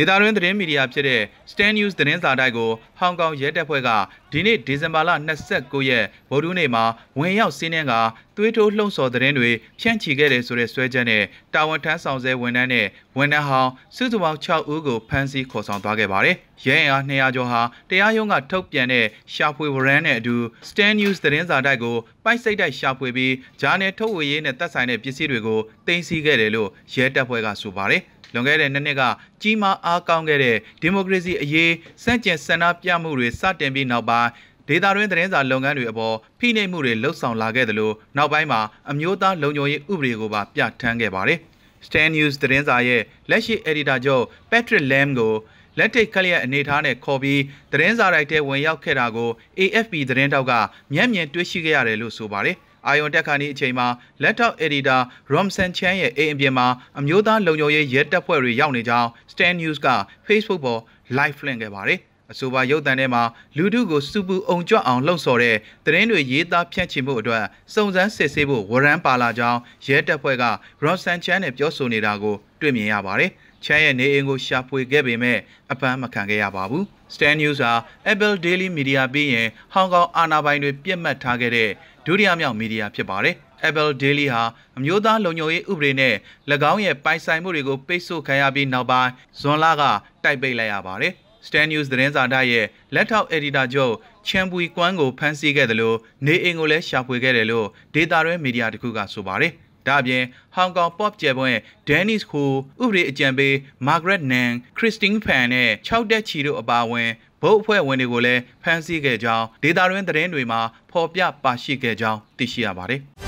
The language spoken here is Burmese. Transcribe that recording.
ဒေတာရင်းသတင်းမီဒီယာဖြစ်တဲ့ Stand News သတင်းစာတိုက်ကိုဟောင်ကောင်ရဲတပ်ဖွဲ့ကဒီနေ့ဒီဇင်ဘာလ29ရက်ဗိုလ်တူးနေ့မှာဝင်ရောက်စီးနှင်းကသွေးထိုးလှုံ့ဆော်သတင်းတွေဖြန့်ချီခဲ့တယ်ဆိုတဲ့စွဲချက်နဲ့တာဝန်ထမ်းဆောင်ဆဲဝန်ထမ်းနဲ့ဝန်ထမ်းဟောင်းစုစုပေါင်း6ဦးကိုဖမ်းဆီးခေါ်ဆောင်သွားခဲ့ပါတယ်။ရဲအင်အား200ကျော်ဟာတရားရုံးကထုတ်ပြန်တဲ့ရှာဖွေဝရမ်းနဲ့အတူ Stand News သတင်းစာတိုက်ကိုပိုက်စိတ်တိုက်ရှာဖွေပြီးဂျာနယ်ထုတ်ဝေရေးနဲ့သက်ဆိုင်တဲ့ပစ္စည်းတွေကိုတင်စီခဲ့တယ်လို့ရဲတပ်ဖွဲ့ကဆိုပါတယ်။လွန်ခဲ့တဲ့နှစ်နှစ်ကကြီးမားအားကောင်းခဲ့တဲ့ဒီမိုကရေစီအရေးစန့်ကျင်ဆန္ဒပြမှုတွေစတင်ပြီးနောက်ပိုင်းဒေတာတွင်သတင်းစာလုပ်ငန်းတွေအပေါ်ဖိနှိပ်မှုတွေလှုပ်ဆောင်လာခဲ့သလိုနောက်ပိုင်းမှာအမျိုးသားလုံခြုံရေးဥပဒေကိုပါပြဋ္ဌာန်းခဲ့ပါတယ်။ Stand News သတင်းစာရဲ့လက်ရှိ Editor ချုပ် Patrick Lam ကိုလက်ထိတ်ခလျက်အနေထားနဲ့ခေါ်ပြီးသတင်းစာရိုက်တဲ့ဝင်ရောက်ခဲ့တာကို AFP သတင်းတောက်ကမျက်မြင်တွေ့ရှိခဲ့ရတယ်လို့ဆိုပါတယ်။အာယွန်တက်ခါနီးအချိန်မှာလက်ထောက် editor Romson Chan ရဲ့အိမ်အပြင်မှာအမျိုးသားလုံခြုံရေးရဲတပ်ဖွဲ့တွေရောက်နေကြောင်း Stand News က Facebook ပေါ် live လွှင့်ခဲ့ပါတယ်အဆိုပါရုပ်သံထဲမှာလူထုကိုစူပူအောင်ကြွအောင်လှုံ့ဆော်တဲ့သတင်းတွေရေးသားဖြန့်ချီမှုအတွက်စုံစမ်းစစ်ဆေးဖို့ဝရမ်းပါလာကြောင်းရဲတပ်ဖွဲ့က Romson Chan နဲ့ပြောဆိုနေတာကိုတွေ့မြင်ရပါတယ်။ချန်ရဲ့နေအိမ်ကိုရှာဖွေခဲ့ပေမဲ့အပန်းမခံခဲ့ရပါဘူး။ Stan News ဟာ Apple Daily Media ပြီးရင်ဟောင်ကောင်အာဏာပိုင်တွေပြစ်မှတ်ထားခဲ့တဲ့ဒုတိယမြောက်မီဒီယာဖြစ်ပါတယ်။ Apple Daily ဟာအမျိုးသားလုံခြုံရေးဥပဒေနဲ့၎င်းရဲ့ပိုင်ဆိုင်မှုတွေကိုပိတ်ဆို့ခံရပြီးနောက်ပိုင်းဇွန်လကတိုက်ပိတ်လိုက်ရပါတယ်။ Stand News သတင်းစာတိုက်ရဲ့လက်ထောက် editor ချုပ်ချန်ပူီကွမ်ကိုဖမ်းဆီးခဲ့တယ်လို့နေအိမ်ကိုလည်းရှာဖွေခဲ့တယ်လို့ဒေတာရဲမီဒီယာတခုကဆိုပါတယ်။။ဒါအပြင်ဟောင်ကောင် pop ကျယ်ပွင့် Dennis Ho ဥပဒေအကြံပေး Margaret Nan, Christine Fan နဲ့6တက်ချီတို့အပါအဝင်ဗုဒ္ဓအဖွဲ့ဝင်တွေကိုလည်းဖမ်းဆီးခဲ့ကြောင်းဒေတာရင်းသတင်းတွေမှာဖော်ပြပါရှိခဲ့ကြောင်းသိရှိရပါတယ်။